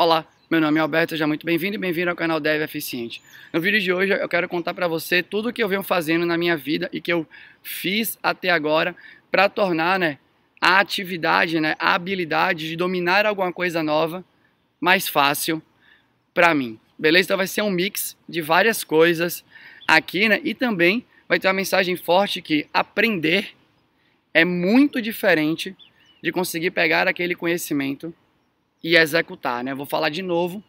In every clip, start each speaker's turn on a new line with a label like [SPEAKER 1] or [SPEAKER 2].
[SPEAKER 1] Olá, meu nome é Alberto, seja muito bem-vindo e bem-vindo ao canal Dev Eficiente. No vídeo de hoje eu quero contar para você tudo o que eu venho fazendo na minha vida e que eu fiz até agora para tornar né, a atividade, né, a habilidade de dominar alguma coisa nova mais fácil para mim. Beleza? Então vai ser um mix de várias coisas aqui né, e também vai ter uma mensagem forte que aprender é muito diferente de conseguir pegar aquele conhecimento e executar, né? vou falar de novo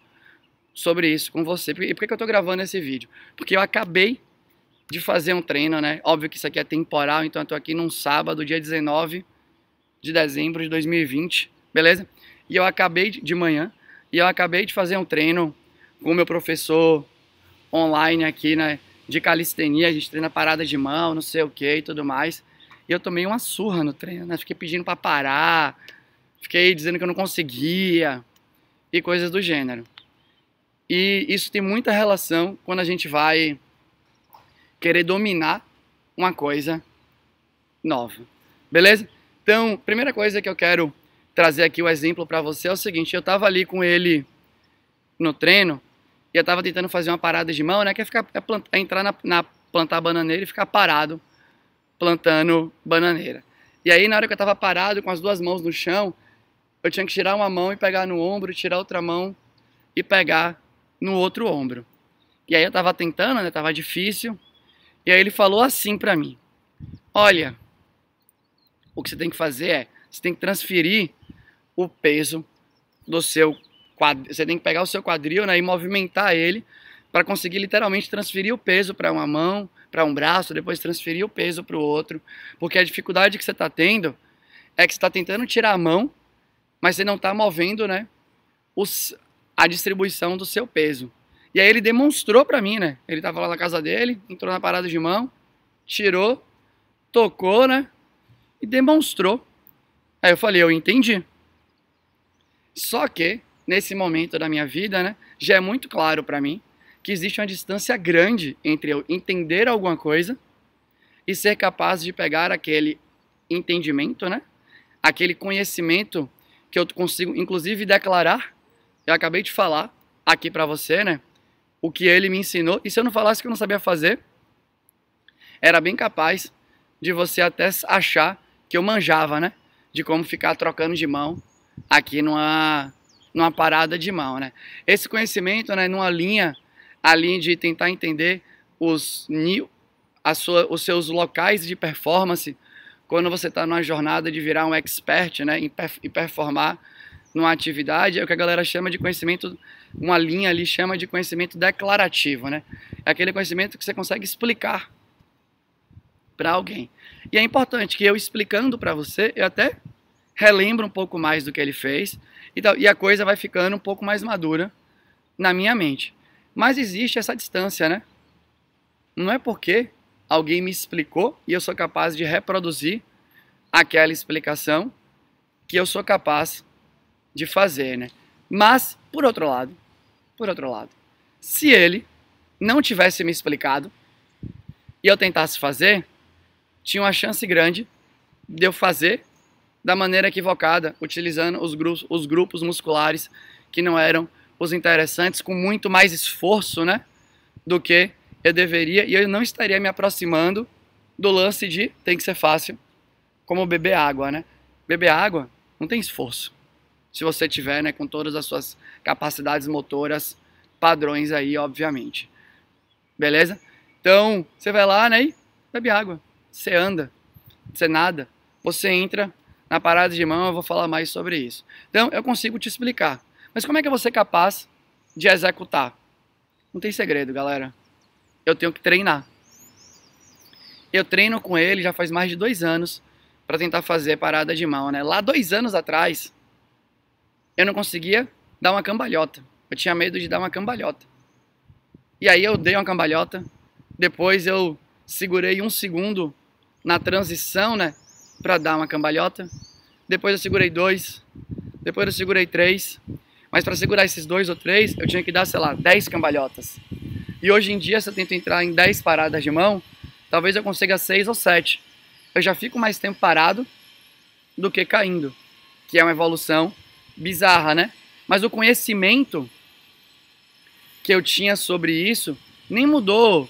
[SPEAKER 1] sobre isso com você. E por que eu estou gravando esse vídeo? Porque eu acabei de fazer um treino, né? Óbvio que isso aqui é temporal, então eu tô aqui num sábado, dia 19 de dezembro de 2020, beleza? E eu acabei de, manhã, e eu acabei de fazer um treino com o meu professor online aqui, né? De calistenia, a gente treina parada de mão, não sei o que e tudo mais. E eu tomei uma surra no treino, né? Fiquei pedindo para parar, Fiquei dizendo que eu não conseguia e coisas do gênero. E isso tem muita relação quando a gente vai querer dominar uma coisa nova. Beleza? Então, primeira coisa que eu quero trazer aqui o exemplo para você é o seguinte, eu tava ali com ele no treino e eu tava tentando fazer uma parada de mão, né, que é, ficar, é plantar, é entrar na, na plantar bananeira e ficar parado plantando bananeira. E aí, na hora que eu tava parado com as duas mãos no chão, eu tinha que tirar uma mão e pegar no ombro, tirar outra mão e pegar no outro ombro. E aí eu tava tentando, né? Tava difícil. E aí ele falou assim para mim: Olha, o que você tem que fazer é, você tem que transferir o peso do seu quadril. Você tem que pegar o seu quadril né, e movimentar ele para conseguir literalmente transferir o peso para uma mão, para um braço, depois transferir o peso para o outro. Porque a dificuldade que você está tendo é que você está tentando tirar a mão mas você não está movendo né, os, a distribuição do seu peso. E aí ele demonstrou para mim, né? Ele estava lá na casa dele, entrou na parada de mão, tirou, tocou, né? E demonstrou. Aí eu falei, eu entendi. Só que, nesse momento da minha vida, né? Já é muito claro para mim que existe uma distância grande entre eu entender alguma coisa e ser capaz de pegar aquele entendimento, né? Aquele conhecimento que eu consigo, inclusive, declarar. Eu acabei de falar aqui para você, né? O que ele me ensinou. E se eu não falasse que eu não sabia fazer, era bem capaz de você até achar que eu manjava, né? De como ficar trocando de mão aqui numa, numa parada de mão, né? Esse conhecimento, né? Numa linha, além de tentar entender os, a sua, os seus locais de performance, quando você está numa jornada de virar um expert né, e performar numa atividade, é o que a galera chama de conhecimento, uma linha ali chama de conhecimento declarativo, né? É aquele conhecimento que você consegue explicar para alguém. E é importante que eu explicando para você, eu até relembro um pouco mais do que ele fez e, tal, e a coisa vai ficando um pouco mais madura na minha mente. Mas existe essa distância, né? Não é porque alguém me explicou e eu sou capaz de reproduzir aquela explicação que eu sou capaz de fazer, né? Mas, por outro lado, por outro lado, se ele não tivesse me explicado e eu tentasse fazer, tinha uma chance grande de eu fazer da maneira equivocada, utilizando os grupos, os grupos musculares que não eram os interessantes, com muito mais esforço, né? Do que eu deveria e eu não estaria me aproximando do lance de tem que ser fácil, como beber água, né? Beber água não tem esforço. Se você tiver, né, com todas as suas capacidades motoras, padrões aí, obviamente. Beleza? Então, você vai lá, né, e bebe água. Você anda, você nada, você entra na parada de mão, eu vou falar mais sobre isso. Então, eu consigo te explicar. Mas como é que você é capaz de executar? Não tem segredo, galera eu tenho que treinar. Eu treino com ele já faz mais de dois anos para tentar fazer parada de mão, né? Lá dois anos atrás, eu não conseguia dar uma cambalhota. Eu tinha medo de dar uma cambalhota. E aí eu dei uma cambalhota, depois eu segurei um segundo na transição, né, para dar uma cambalhota. Depois eu segurei dois, depois eu segurei três. Mas para segurar esses dois ou três, eu tinha que dar, sei lá, dez cambalhotas. E hoje em dia, se eu tento entrar em 10 paradas de mão, talvez eu consiga 6 ou 7. Eu já fico mais tempo parado do que caindo, que é uma evolução bizarra, né? Mas o conhecimento que eu tinha sobre isso nem mudou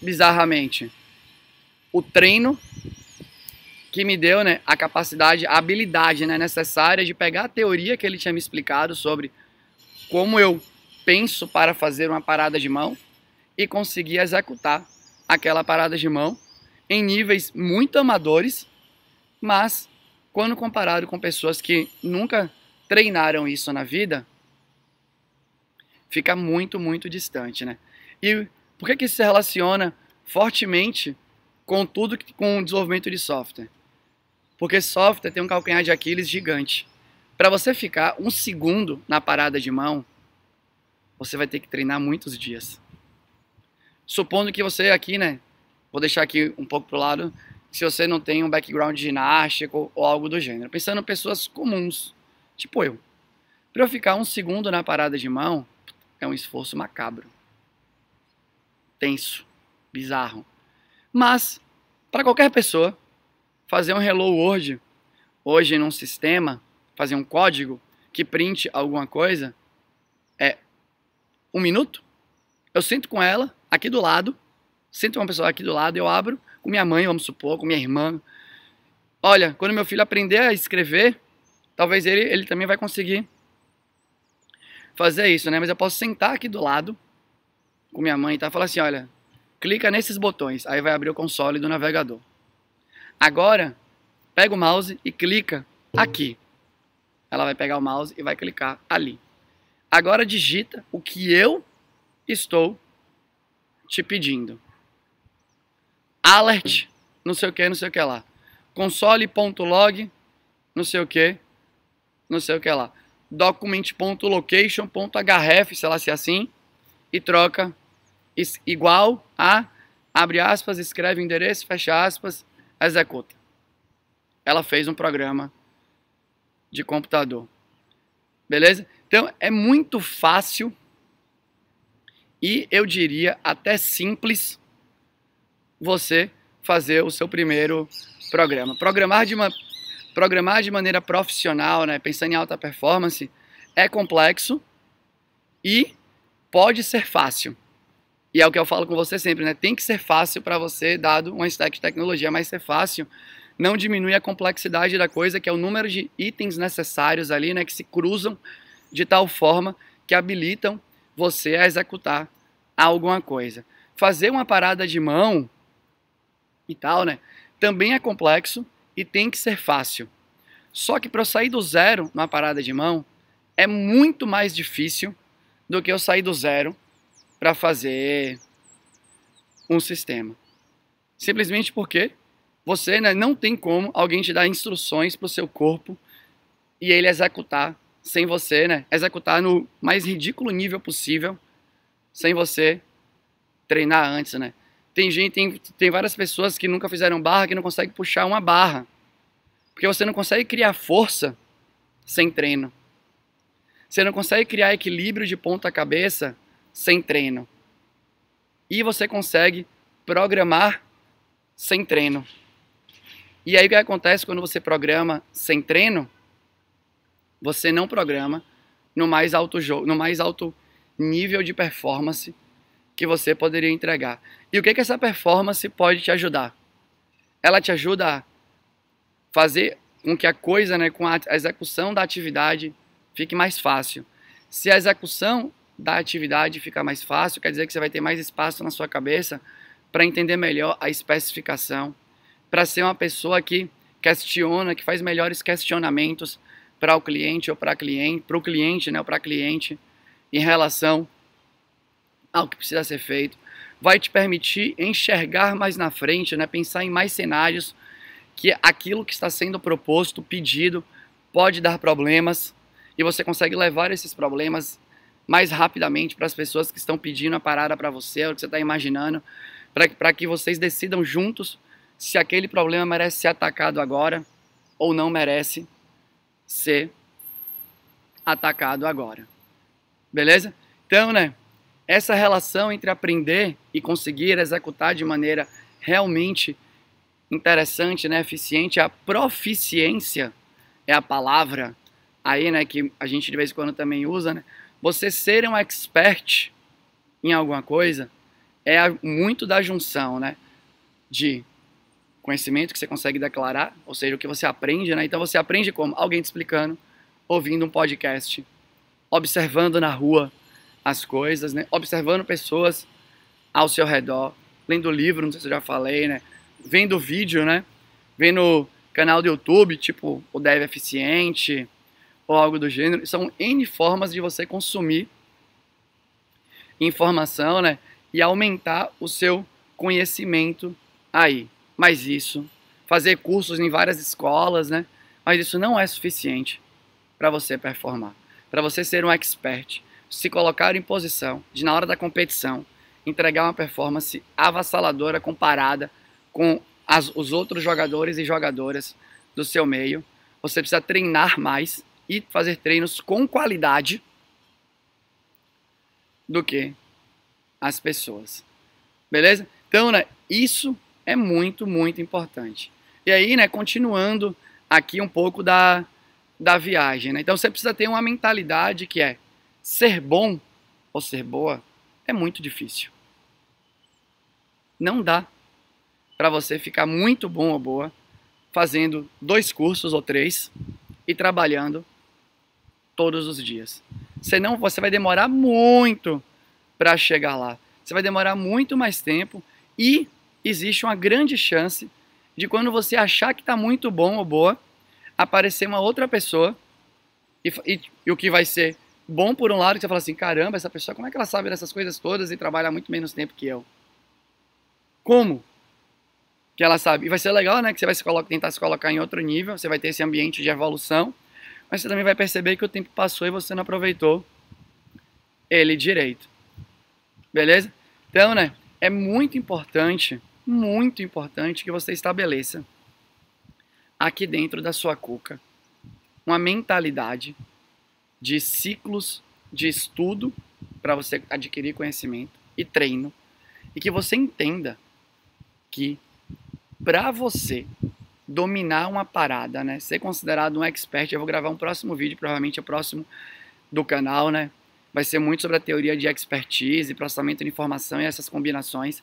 [SPEAKER 1] bizarramente. O treino que me deu né, a capacidade, a habilidade né, necessária de pegar a teoria que ele tinha me explicado sobre como eu penso para fazer uma parada de mão e conseguir executar aquela parada de mão em níveis muito amadores, mas quando comparado com pessoas que nunca treinaram isso na vida, fica muito, muito distante, né? E por que, que isso se relaciona fortemente com tudo, com o desenvolvimento de software? Porque software tem um calcanhar de Aquiles gigante. Para você ficar um segundo na parada de mão, você vai ter que treinar muitos dias. Supondo que você aqui, né? Vou deixar aqui um pouco pro lado, se você não tem um background ginástico ou algo do gênero. Pensando em pessoas comuns, tipo eu. Para eu ficar um segundo na parada de mão é um esforço macabro. Tenso, bizarro. Mas para qualquer pessoa, fazer um hello world hoje num sistema, fazer um código que printe alguma coisa, um minuto, eu sinto com ela aqui do lado, sinto uma pessoa aqui do lado, eu abro com minha mãe, vamos supor, com minha irmã. Olha, quando meu filho aprender a escrever, talvez ele, ele também vai conseguir fazer isso, né? Mas eu posso sentar aqui do lado com minha mãe e tá? falar assim, olha, clica nesses botões, aí vai abrir o console do navegador. Agora, pega o mouse e clica aqui. Ela vai pegar o mouse e vai clicar ali. Agora digita o que eu estou te pedindo. Alert, não sei o que, não sei o que lá. Console.log, não sei o que, não sei o que lá. Document.location.href, sei lá se é assim. E troca igual a, abre aspas, escreve o endereço, fecha aspas, executa. Ela fez um programa de computador. Beleza? Então é muito fácil e eu diria até simples você fazer o seu primeiro programa. Programar de, uma, programar de maneira profissional, né, pensando em alta performance, é complexo e pode ser fácil. E é o que eu falo com você sempre, né? Tem que ser fácil para você, dado um stack de tecnologia, mas ser fácil não diminui a complexidade da coisa, que é o número de itens necessários ali, né, que se cruzam de tal forma que habilitam você a executar alguma coisa. Fazer uma parada de mão e tal, né? Também é complexo e tem que ser fácil. Só que para eu sair do zero numa parada de mão é muito mais difícil do que eu sair do zero para fazer um sistema. Simplesmente porque você né, não tem como alguém te dar instruções para o seu corpo e ele executar sem você, né? Executar no mais ridículo nível possível, sem você treinar antes, né? Tem gente, tem, tem várias pessoas que nunca fizeram barra que não consegue puxar uma barra. Porque você não consegue criar força sem treino. Você não consegue criar equilíbrio de ponta cabeça sem treino. E você consegue programar sem treino. E aí o que acontece quando você programa sem treino? Você não programa no mais alto jogo, no mais alto nível de performance que você poderia entregar. E o que que essa performance pode te ajudar? Ela te ajuda a fazer com que a coisa, né, com a execução da atividade fique mais fácil. Se a execução da atividade ficar mais fácil, quer dizer que você vai ter mais espaço na sua cabeça para entender melhor a especificação, para ser uma pessoa que questiona, que faz melhores questionamentos, para o cliente ou para cliente, para o cliente, né, para cliente em relação ao que precisa ser feito. Vai te permitir enxergar mais na frente, né, pensar em mais cenários que aquilo que está sendo proposto, pedido, pode dar problemas e você consegue levar esses problemas mais rapidamente para as pessoas que estão pedindo a parada para você, ou que você está imaginando, para que vocês decidam juntos se aquele problema merece ser atacado agora ou não merece ser atacado agora. Beleza? Então, né? Essa relação entre aprender e conseguir executar de maneira realmente interessante, né, eficiente, a proficiência é a palavra aí, né, que a gente de vez em quando também usa, né? Você ser um expert em alguma coisa é muito da junção, né, de conhecimento que você consegue declarar, ou seja, o que você aprende, né? Então você aprende como? Alguém te explicando, ouvindo um podcast, observando na rua as coisas, né? Observando pessoas ao seu redor, lendo livro, não sei se eu já falei, né? Vendo vídeo, né? Vendo canal do YouTube, tipo o Dev Eficiente ou algo do gênero. São N formas de você consumir informação, né? E aumentar o seu conhecimento aí. Mas isso, fazer cursos em várias escolas, né? Mas isso não é suficiente para você performar, para você ser um expert, se colocar em posição de na hora da competição entregar uma performance avassaladora comparada com as, os outros jogadores e jogadoras do seu meio. Você precisa treinar mais e fazer treinos com qualidade do que as pessoas. Beleza? Então, né, isso é muito, muito importante. E aí, né, continuando aqui um pouco da, da viagem, né? Então você precisa ter uma mentalidade que é ser bom ou ser boa é muito difícil. Não dá para você ficar muito bom ou boa fazendo dois cursos ou três e trabalhando todos os dias. Senão você vai demorar muito para chegar lá. Você vai demorar muito mais tempo e existe uma grande chance de quando você achar que está muito bom ou boa, aparecer uma outra pessoa e, e, e, o que vai ser bom por um lado, que você fala assim, caramba, essa pessoa, como é que ela sabe dessas coisas todas e trabalha muito menos tempo que eu? Como? Que ela sabe. E vai ser legal, né, que você vai se colocar, tentar se colocar em outro nível, você vai ter esse ambiente de evolução, mas você também vai perceber que o tempo passou e você não aproveitou ele direito. Beleza? Então, né, é muito importante muito importante que você estabeleça aqui dentro da sua cuca uma mentalidade de ciclos de estudo para você adquirir conhecimento e treino e que você entenda que para você dominar uma parada, né, ser considerado um expert, eu vou gravar um próximo vídeo, provavelmente o próximo do canal, né? Vai ser muito sobre a teoria de expertise, processamento de informação e essas combinações.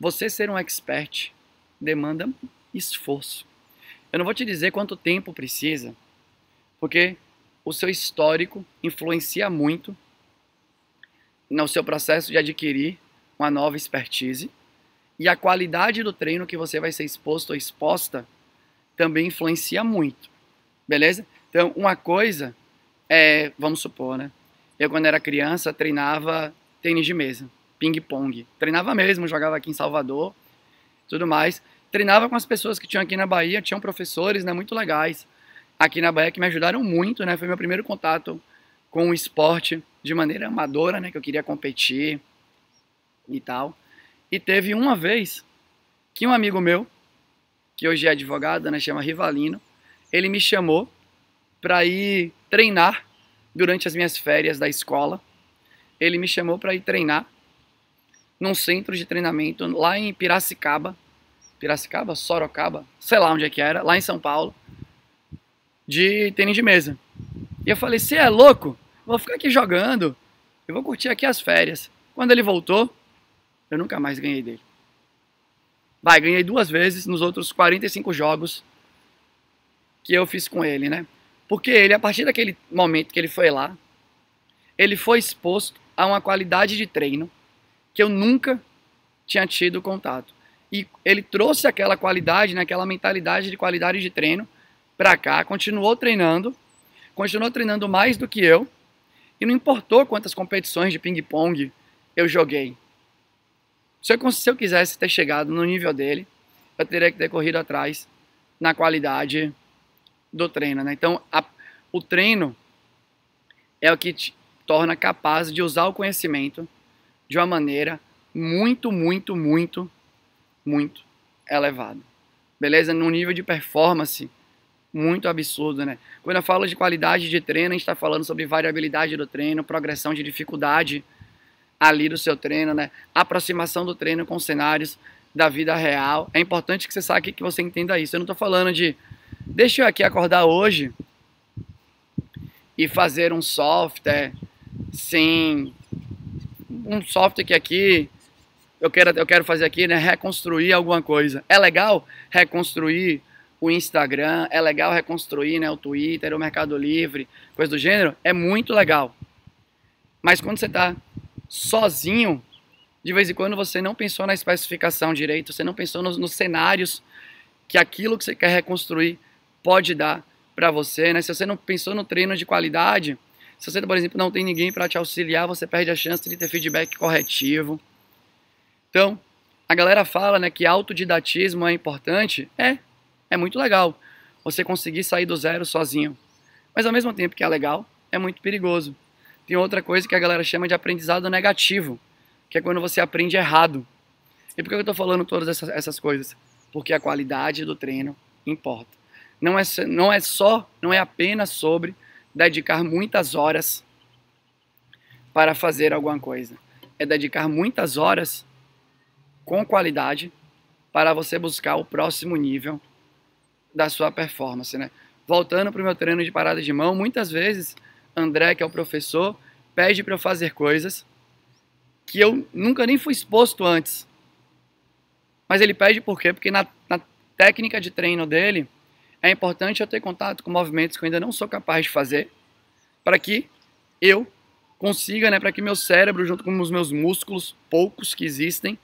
[SPEAKER 1] Você ser um expert demanda esforço. Eu não vou te dizer quanto tempo precisa, porque o seu histórico influencia muito no seu processo de adquirir uma nova expertise e a qualidade do treino que você vai ser exposto ou exposta também influencia muito, beleza? Então, uma coisa é, vamos supor, né? Eu quando era criança treinava tênis de mesa ping-pong. Treinava mesmo, jogava aqui em Salvador, tudo mais. Treinava com as pessoas que tinham aqui na Bahia, tinham professores, né, muito legais aqui na Bahia que me ajudaram muito, né? Foi meu primeiro contato com o esporte de maneira amadora, né, que eu queria competir e tal. E teve uma vez que um amigo meu, que hoje é advogado, né, chama Rivalino, ele me chamou para ir treinar durante as minhas férias da escola. Ele me chamou para ir treinar num centro de treinamento lá em Piracicaba, Piracicaba, Sorocaba, sei lá onde é que era, lá em São Paulo, de tênis de mesa. E eu falei, você é louco? Vou ficar aqui jogando, eu vou curtir aqui as férias. Quando ele voltou, eu nunca mais ganhei dele. Vai, ganhei duas vezes nos outros 45 jogos que eu fiz com ele, né? Porque ele, a partir daquele momento que ele foi lá, ele foi exposto a uma qualidade de treino que eu nunca tinha tido contato. E ele trouxe aquela qualidade, né, aquela mentalidade de qualidade de treino para cá, continuou treinando, continuou treinando mais do que eu, e não importou quantas competições de ping-pong eu joguei. Se eu, se eu quisesse ter chegado no nível dele, eu teria que ter corrido atrás na qualidade do treino. Né? Então, a, o treino é o que te torna capaz de usar o conhecimento de uma maneira muito, muito, muito, muito elevada. Beleza? Num nível de performance muito absurdo, né? Quando eu falo de qualidade de treino, a gente está falando sobre variabilidade do treino, progressão de dificuldade ali do seu treino, né? Aproximação do treino com cenários da vida real. É importante que você saiba que você entenda isso. Eu não estou falando de deixa eu aqui acordar hoje e fazer um software sem um software que aqui eu quero, eu quero fazer aqui, né? Reconstruir alguma coisa. É legal reconstruir o Instagram, é legal reconstruir né, o Twitter, o Mercado Livre, coisa do gênero. É muito legal. Mas quando você está sozinho, de vez em quando você não pensou na especificação direito, você não pensou nos, nos cenários que aquilo que você quer reconstruir pode dar para você, né? Se você não pensou no treino de qualidade, se você, por exemplo, não tem ninguém para te auxiliar, você perde a chance de ter feedback corretivo. Então, a galera fala né, que autodidatismo é importante. É, é muito legal você conseguir sair do zero sozinho. Mas ao mesmo tempo que é legal, é muito perigoso. Tem outra coisa que a galera chama de aprendizado negativo, que é quando você aprende errado. E por que eu estou falando todas essas, essas coisas? Porque a qualidade do treino importa. Não é, não é só, não é apenas sobre dedicar muitas horas para fazer alguma coisa. É dedicar muitas horas com qualidade para você buscar o próximo nível da sua performance, né? Voltando para o meu treino de parada de mão, muitas vezes André, que é o professor, pede para eu fazer coisas que eu nunca nem fui exposto antes. Mas ele pede por quê? Porque na, na técnica de treino dele, é importante eu ter contato com movimentos que eu ainda não sou capaz de fazer, para que eu consiga, né, para que meu cérebro, junto com os meus músculos, poucos que existem,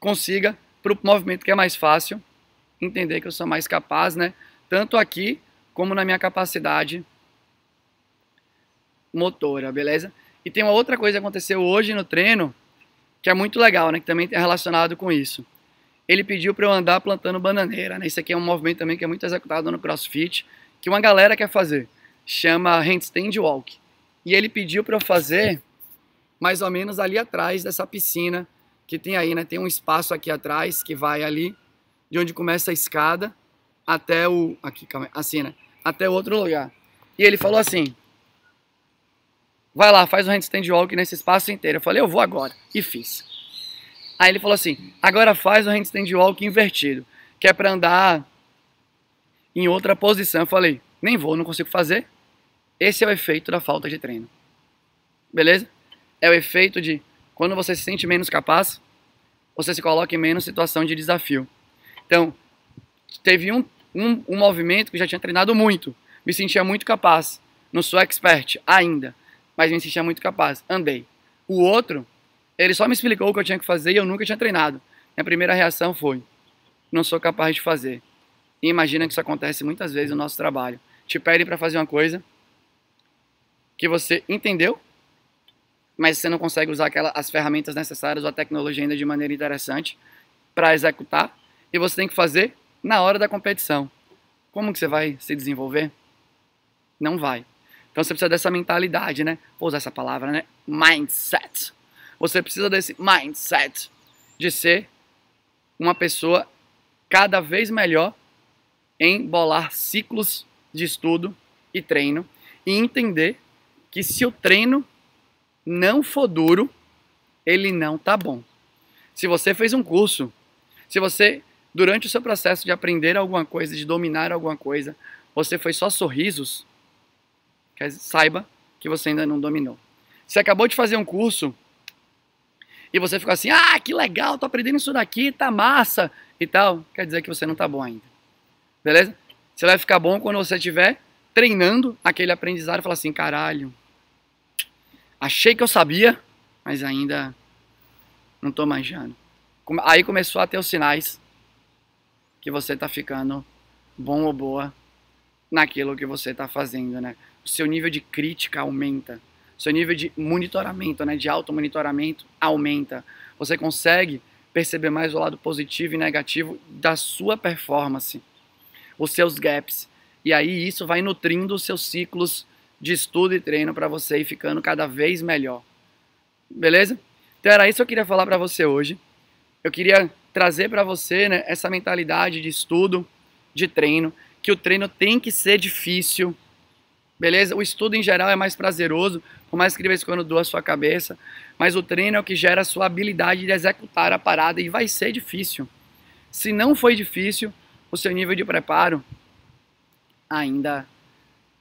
[SPEAKER 1] consiga, para o movimento que é mais fácil, entender que eu sou mais capaz, né, tanto aqui como na minha capacidade motora, beleza? E tem uma outra coisa que aconteceu hoje no treino, que é muito legal, né, que também é relacionado com isso ele pediu para eu andar plantando bananeira. Né? Isso aqui é um movimento também que é muito executado no CrossFit, que uma galera quer fazer. Chama handstand walk. E ele pediu para eu fazer mais ou menos ali atrás dessa piscina que tem aí, né? Tem um espaço aqui atrás que vai ali de onde começa a escada até o aqui, calma, assim, né? Até outro lugar. E ele falou assim: "Vai lá, faz o handstand walk nesse espaço inteiro". Eu falei: "Eu vou agora". E fiz. Aí ele falou assim: agora faz o handstand walk invertido, que é para andar em outra posição. Eu falei: nem vou, não consigo fazer. Esse é o efeito da falta de treino. Beleza? É o efeito de quando você se sente menos capaz, você se coloca em menos situação de desafio. Então, teve um, um, um movimento que eu já tinha treinado muito, me sentia muito capaz. Não sou expert ainda, mas me sentia muito capaz. Andei. O outro, ele só me explicou o que eu tinha que fazer e eu nunca tinha treinado. Minha primeira reação foi: não sou capaz de fazer. E imagina que isso acontece muitas vezes no nosso trabalho. Te pedem para fazer uma coisa que você entendeu, mas você não consegue usar aquela, as ferramentas necessárias ou a tecnologia ainda de maneira interessante para executar. E você tem que fazer na hora da competição. Como que você vai se desenvolver? Não vai. Então você precisa dessa mentalidade, né? Vou usar essa palavra, né? Mindset. Você precisa desse mindset de ser uma pessoa cada vez melhor em bolar ciclos de estudo e treino e entender que se o treino não for duro, ele não tá bom. Se você fez um curso, se você durante o seu processo de aprender alguma coisa, de dominar alguma coisa, você foi só sorrisos, saiba que você ainda não dominou. Você acabou de fazer um curso e você ficou assim, ah, que legal, tô aprendendo isso daqui, tá massa e tal, quer dizer que você não tá bom ainda. Beleza? Você vai ficar bom quando você estiver treinando aquele aprendizado e falar assim, caralho, achei que eu sabia, mas ainda não tô manjando. Aí começou a ter os sinais que você tá ficando bom ou boa naquilo que você tá fazendo, né? O seu nível de crítica aumenta seu nível de monitoramento, né, de auto monitoramento aumenta. Você consegue perceber mais o lado positivo e negativo da sua performance, os seus gaps. E aí isso vai nutrindo os seus ciclos de estudo e treino para você e ficando cada vez melhor. Beleza? Então era isso que eu queria falar para você hoje. Eu queria trazer para você né, essa mentalidade de estudo, de treino, que o treino tem que ser difícil, beleza? O estudo em geral é mais prazeroso, por mais que de vez em quando a sua cabeça, mas o treino é o que gera a sua habilidade de executar a parada e vai ser difícil. Se não foi difícil, o seu nível de preparo ainda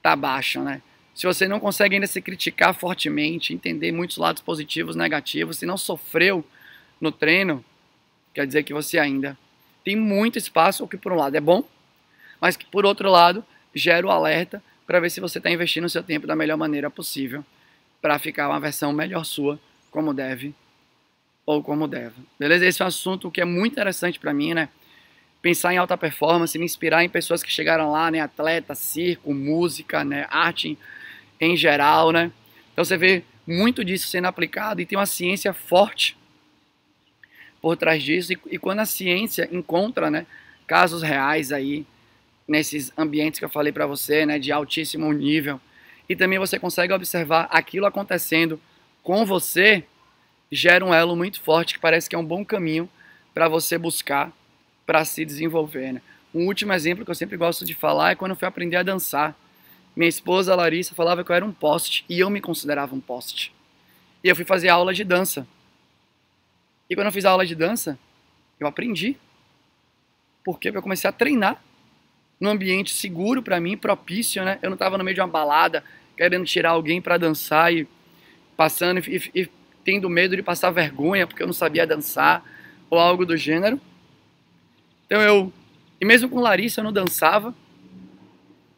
[SPEAKER 1] tá baixo, né? Se você não consegue ainda se criticar fortemente, entender muitos lados positivos, negativos, se não sofreu no treino, quer dizer que você ainda tem muito espaço, o que por um lado é bom, mas que por outro lado gera o alerta para ver se você está investindo o seu tempo da melhor maneira possível para ficar uma versão melhor sua, como deve ou como deve. Beleza? Esse é um assunto que é muito interessante para mim, né? Pensar em alta performance, me inspirar em pessoas que chegaram lá, né? Atleta, circo, música, né? Arte em, geral, né? Então você vê muito disso sendo aplicado e tem uma ciência forte por trás disso. E, e quando a ciência encontra, né? Casos reais aí nesses ambientes que eu falei para você, né, de altíssimo nível. E também você consegue observar aquilo acontecendo com você, gera um elo muito forte que parece que é um bom caminho para você buscar, para se desenvolver. Né? Um último exemplo que eu sempre gosto de falar é quando eu fui aprender a dançar. Minha esposa, Larissa, falava que eu era um poste e eu me considerava um poste. E eu fui fazer aula de dança. E quando eu fiz a aula de dança, eu aprendi. Por quê? Porque eu comecei a treinar num ambiente seguro para mim, propício, né? Eu não estava no meio de uma balada querendo tirar alguém para dançar e passando e, e, e, tendo medo de passar vergonha porque eu não sabia dançar ou algo do gênero. Então eu, e mesmo com Larissa eu não dançava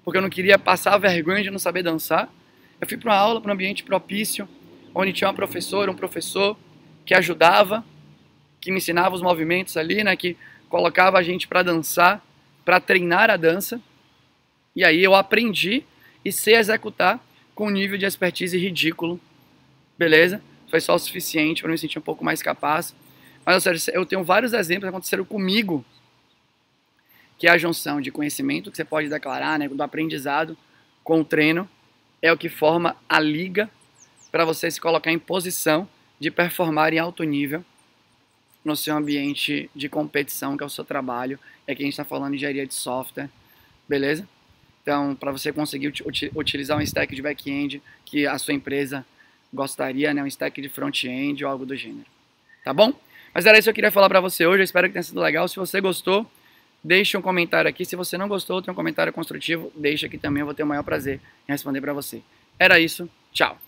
[SPEAKER 1] porque eu não queria passar vergonha de não saber dançar. Eu fui para uma aula para um ambiente propício onde tinha uma professora, um professor que ajudava, que me ensinava os movimentos ali, né? Que colocava a gente para dançar para treinar a dança. E aí eu aprendi e sei executar com um nível de expertise ridículo. Beleza? Foi só o suficiente para me sentir um pouco mais capaz. Mas, ou seja, eu tenho vários exemplos que aconteceram comigo, que é a junção de conhecimento, que você pode declarar, né, do aprendizado com o treino, é o que forma a liga para você se colocar em posição de performar em alto nível no seu ambiente de competição, que é o seu trabalho. é que a gente está falando de engenharia de software, beleza? Então, para você conseguir ut utilizar um stack de back-end que a sua empresa gostaria, né? um stack de front-end ou algo do gênero. Tá bom? Mas era isso que eu queria falar para você hoje. Eu espero que tenha sido legal. Se você gostou, deixe um comentário aqui. Se você não gostou, tem um comentário construtivo, deixa aqui também. Eu vou ter o maior prazer em responder para você. Era isso. Tchau.